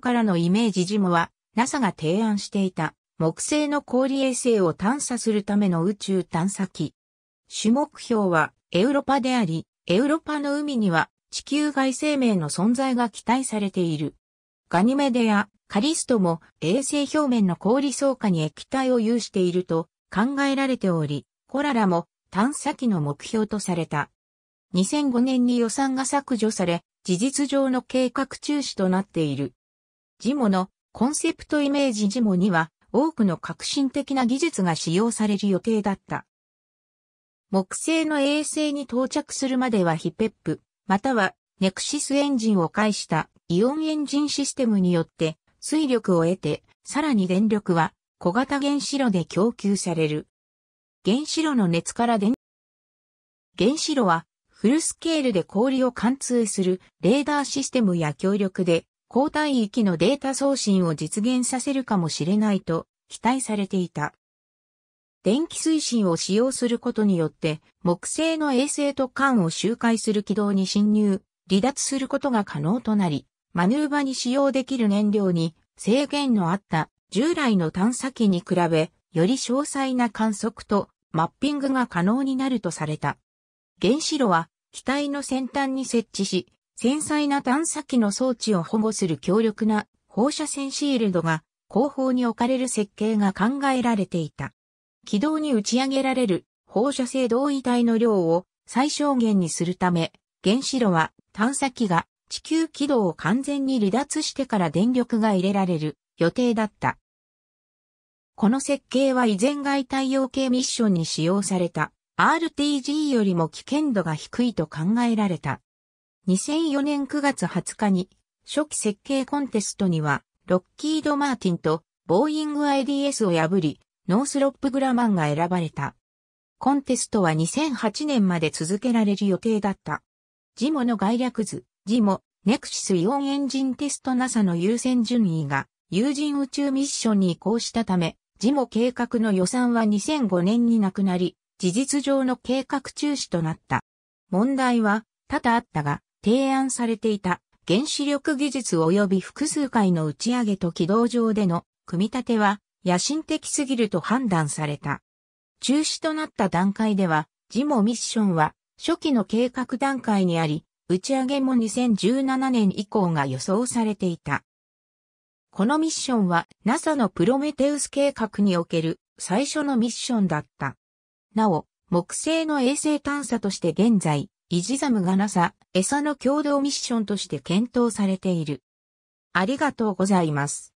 からのイメージジムは NASA が提案していた木星の氷衛星を探査するための宇宙探査機。主目標はエウロパであり、エウロパの海には地球外生命の存在が期待されている。ガニメデやカリストも衛星表面の氷層下に液体を有していると考えられており、コララも探査機の目標とされた。2005年に予算が削除され、事実上の計画中止となっている。ジモのコンセプトイメージジモには多くの革新的な技術が使用される予定だった。木星の衛星に到着するまではヒペップ、またはネクシスエンジンを介したイオンエンジンシステムによって水力を得て、さらに電力は小型原子炉で供給される。原子炉の熱から電、原子炉はフルスケールで氷を貫通するレーダーシステムや強力で交代域のデータ送信を実現させるかもしれないと期待されていた。電気推進を使用することによって、木星の衛星と艦を周回する軌道に侵入、離脱することが可能となり、マヌーバに使用できる燃料に制限のあった従来の探査機に比べ、より詳細な観測とマッピングが可能になるとされた。原子炉は機体の先端に設置し、繊細な探査機の装置を保護する強力な放射線シールドが後方に置かれる設計が考えられていた。軌道に打ち上げられる放射性同位体の量を最小限にするため、原子炉は探査機が地球軌道を完全に離脱してから電力が入れられる予定だった。この設計は以前外太陽系ミッションに使用された RTG よりも危険度が低いと考えられた。2004年9月20日に、初期設計コンテストには、ロッキード・マーティンと、ボーイング IDS を破り、ノースロップ・グラマンが選ばれた。コンテストは2008年まで続けられる予定だった。ジモの概略図、ジモ、ネクシスイオンエンジンテスト NASA の優先順位が、有人宇宙ミッションに移行したため、ジモ計画の予算は2005年になくなり、事実上の計画中止となった。問題は、多々あったが、提案されていた原子力技術及び複数回の打ち上げと軌道上での組み立ては野心的すぎると判断された。中止となった段階では、ジモミッションは初期の計画段階にあり、打ち上げも2017年以降が予想されていた。このミッションは NASA のプロメテウス計画における最初のミッションだった。なお、木星の衛星探査として現在、イジザムがナサ、餌の共同ミッションとして検討されている。ありがとうございます。